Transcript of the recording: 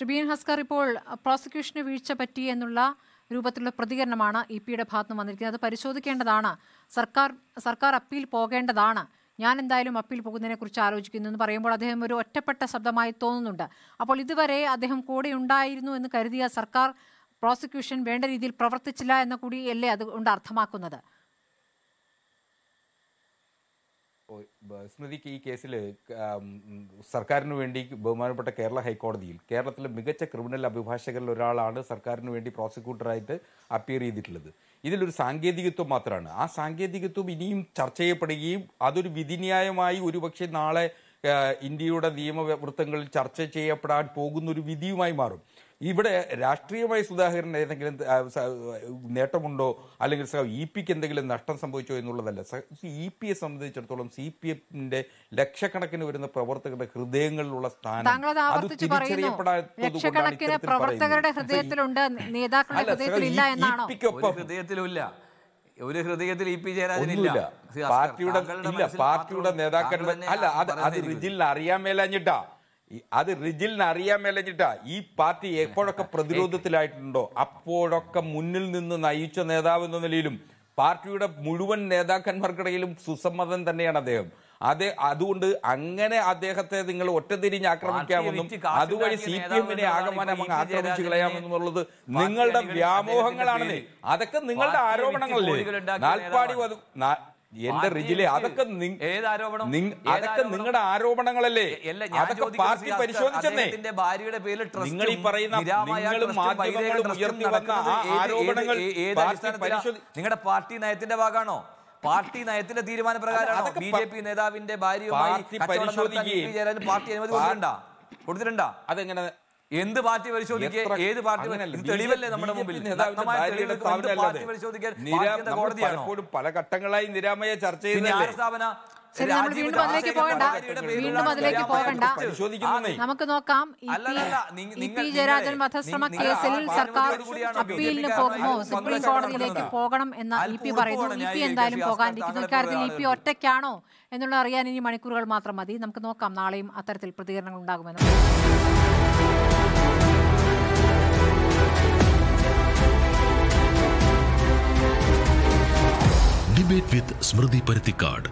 ഷബീൻ ഹസ്കർ ഇപ്പോൾ പ്രോസിക്യൂഷന് വീഴ്ച പറ്റി എന്നുള്ള രൂപത്തിലുള്ള പ്രതികരണമാണ് ഇ പിയുടെ ഭാഗത്തുനിന്ന് നിന്ന് വന്നിരിക്കുന്നത് അത് പരിശോധിക്കേണ്ടതാണ് സർക്കാർ സർക്കാർ അപ്പീൽ പോകേണ്ടതാണ് ഞാൻ എന്തായാലും അപ്പീൽ പോകുന്നതിനെക്കുറിച്ച് ആലോചിക്കുന്നു എന്ന് പറയുമ്പോൾ അദ്ദേഹം ഒരു ഒറ്റപ്പെട്ട ശബ്ദമായി തോന്നുന്നുണ്ട് അപ്പോൾ ഇതുവരെ അദ്ദേഹം കൂടെ ഉണ്ടായിരുന്നു എന്ന് കരുതിയ സർക്കാർ പ്രോസിക്യൂഷൻ വേണ്ട രീതിയിൽ പ്രവർത്തിച്ചില്ല എന്ന കൂടി അല്ലേ അത് കൊണ്ട് അർത്ഥമാക്കുന്നത് സ്മൃതിക്ക് ഈ കേസിൽ സർക്കാരിന് വേണ്ടി ബഹുമാനപ്പെട്ട കേരള ഹൈക്കോടതിയിൽ കേരളത്തിലെ മികച്ച ക്രിമിനൽ അഭിഭാഷകരിൽ ഒരാളാണ് സർക്കാരിന് വേണ്ടി പ്രോസിക്യൂട്ടറായിട്ട് അപ്പിയർ ചെയ്തിട്ടുള്ളത് ഇതിലൊരു സാങ്കേതികത്വം മാത്രമാണ് ആ സാങ്കേതികത്വം ഇനിയും ചർച്ച ചെയ്യപ്പെടുകയും അതൊരു വിധിന്യായമായി ഒരുപക്ഷെ നാളെ ഇന്ത്യയുടെ നിയമവൃത്തങ്ങളിൽ ചർച്ച ചെയ്യപ്പെടാൻ പോകുന്ന ഒരു വിധിയുമായി മാറും ഇവിടെ രാഷ്ട്രീയമായി സുധാകരൻ ഏതെങ്കിലും നേട്ടമുണ്ടോ അല്ലെങ്കിൽ ഇ പിക്ക് എന്തെങ്കിലും നഷ്ടം സംഭവിച്ചോ എന്നുള്ളതല്ല ഇ എ സംബന്ധിച്ചിടത്തോളം സി പി എഫിന്റെ ലക്ഷക്കണക്കിന് വരുന്ന പ്രവർത്തകരുടെ ഹൃദയങ്ങളിലുള്ള സ്ഥാനം അത് പ്രവർത്തകരുടെ ഹൃദയത്തിലുണ്ട് നേതാക്കളുടെ ഹൃദയത്തിലില്ല എന്നാണോ ഹൃദയത്തിലില്ല ഒരു ഹൃദയത്തിൽ ഇ പി ജയരാജനില്ല പാർട്ടിയുടെ ഇല്ല പാർട്ടിയുടെ നേതാക്കന്മാർ അല്ല അത് അത് റിജിലിന് അറിയാൻ മേലഞ്ഞിട്ടാ അത് റിജിലിന് അറിയാൻ മേലഞ്ഞിട്ടാ ഈ പാർട്ടി എപ്പോഴൊക്കെ പ്രതിരോധത്തിലായിട്ടുണ്ടോ അപ്പോഴൊക്കെ മുന്നിൽ നിന്ന് നയിച്ച നേതാവ് എന്ന നിലയിലും പാർട്ടിയുടെ മുഴുവൻ നേതാക്കന്മാർക്കിടയിലും സുസമ്മതം തന്നെയാണ് അദ്ദേഹം അത് അതുകൊണ്ട് അങ്ങനെ അദ്ദേഹത്തെ നിങ്ങൾ ഒറ്റതിരിഞ്ഞ് ആക്രമിക്കാമെന്നും അതുവഴി സി പി എമ്മിനെ ആഗമനം ആക്രമിച്ചു കളയാമെന്നുള്ളത് നിങ്ങളുടെ വ്യാമോഹങ്ങളാണല്ലേ അതൊക്കെ നിങ്ങളുടെ ആരോപണങ്ങളല്ലേ നാൽപ്പാടി എന്റെ റിജിലെ അതൊക്കെ അതൊക്കെ നിങ്ങളുടെ ആരോപണങ്ങളല്ലേ അതൊക്കെ പാർട്ടി പരിശോധിച്ചെന്നേ ഭാര്യയുടെ പേരിൽ നിങ്ങൾ ഈ പറയുന്ന നിങ്ങളുടെ പാർട്ടി നയത്തിന്റെ ഭാഗമാണോ പാർട്ടി നയത്തിന്റെ തീരുമാനപ്രകാരം ബി ജെ പി നേതാവിന്റെ ഭാര്യയുമായി പാർട്ടി അതെങ്ങനെ എന്ത് പാർട്ടി പരിശോധിക്കുക ഏത് പാർട്ടി തെളിവല്ലേ നമ്മുടെ മുമ്പിൽ പല ഘട്ടങ്ങളായി നിരാമയ ചർച്ച ചെയ്യുന്ന ശരി നമ്മൾ വീണ്ടും അതിലേക്ക് പോകണ്ട വീണ്ടും അതിലേക്ക് പോകണ്ട നമുക്ക് നോക്കാം ഇ പി ജയരാജൻ വധശ്രമ കേസിൽ സർക്കാർ അപ്പീലിന് പോകുമോ സുപ്രീം കോടതിയിലേക്ക് പോകണം എന്ന് ഇ പി പറയുന്നു ഇ പി എന്തായാലും പോകാനിരിക്കുന്നു ഇക്കാര്യത്തിൽ ഇ പി ഒറ്റയ്ക്കാണോ എന്നുള്ളത് അറിയാൻ ഇനി മണിക്കൂറുകൾ മാത്രം മതി നമുക്ക് നോക്കാം നാളെയും അത്തരത്തിൽ പ്രതികരണങ്ങൾ ഉണ്ടാകുമെന്ന് ഡിബേറ്റ് വിത്ത് സ്മൃതി പരുത്തിക്കാട്